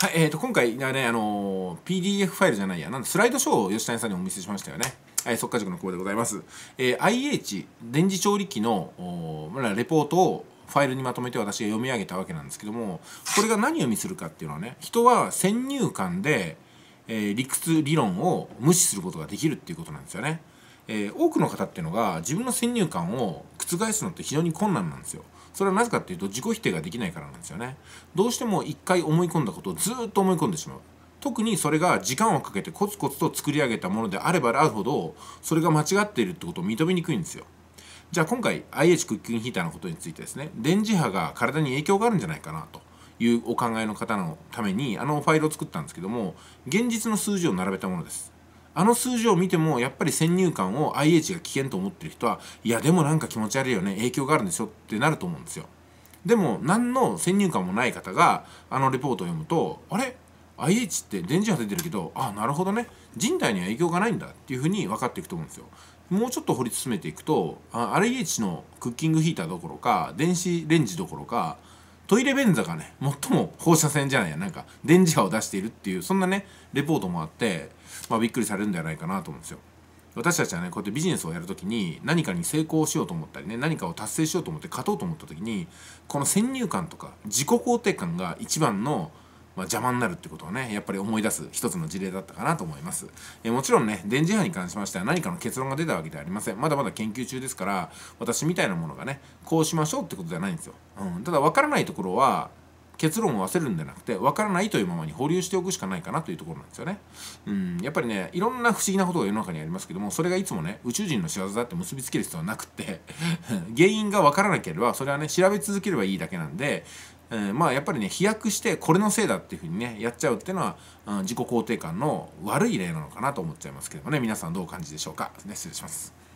はい、えー、と今回はね、あのー、PDF ファイルじゃないや、なんスライドショーを吉谷さんにお見せしましたよね。はい、速稼塾の久保でございます。えー、IH、電磁調理器のレポートをファイルにまとめて私が読み上げたわけなんですけども、これが何を意味するかっていうのはね、人は先入観で、えー、理屈、理論を無視することができるっていうことなんですよね。えー、多くの方っていうのが自分の先入観を覆すのって非常に困難なんですよ。それはなぜかっていうと自己否定ができないからなんですよねどうしても一回思い込んだことをずっと思い込んでしまう特にそれが時間をかけてコツコツと作り上げたものであればあるほどそれが間違っているってことを認めにくいんですよじゃあ今回 IH クッキングヒーターのことについてですね電磁波が体に影響があるんじゃないかなというお考えの方のためにあのファイルを作ったんですけども現実の数字を並べたものですあの数字を見てもやっぱり先入観を IH が危険と思ってる人はいやでもなんか気持ち悪いよね影響があるんでしょってなると思うんですよでも何の先入観もない方があのレポートを読むとあれ IH って電磁波出てるけどあなるほどね人体には影響がないんだっていうふうに分かっていくと思うんですよもうちょっと掘り進めていくと RH のクッキングヒーターどころか電子レンジどころかトイレ便座がね最も放射線じゃないやなんか電磁波を出しているっていうそんなねレポートもあって、まあ、びっくりされるんではないかなと思うんですよ。私たちはねこうやってビジネスをやる時に何かに成功しようと思ったりね何かを達成しようと思って勝とうと思った時にこの先入観とか自己肯定感が一番のまあ、邪魔になるってことをねやっぱり思い出す一つの事例だったかなと思います、えもちろんね電磁波に関しましては何かの結論が出たわけではありませんまだまだ研究中ですから私みたいなものがねこうしましょうってことではないんですよ、うん、ただ分からないところは結論を忘れるんじゃなくて分からないというままに保留しておくしかないかなというところなんですよね。うん、やっぱりねいろんな不思議なことが世の中にありますけどもそれがいつもね宇宙人の仕業だって結びつける必要はなくって 原因が分からなければそれはね調べ続ければいいだけなんでえー、まあやっぱりね飛躍してこれのせいだっていうふうにねやっちゃうっていうのは、うん、自己肯定感の悪い例なのかなと思っちゃいますけどもね皆さんどうお感じでしょうか、ね、失礼します。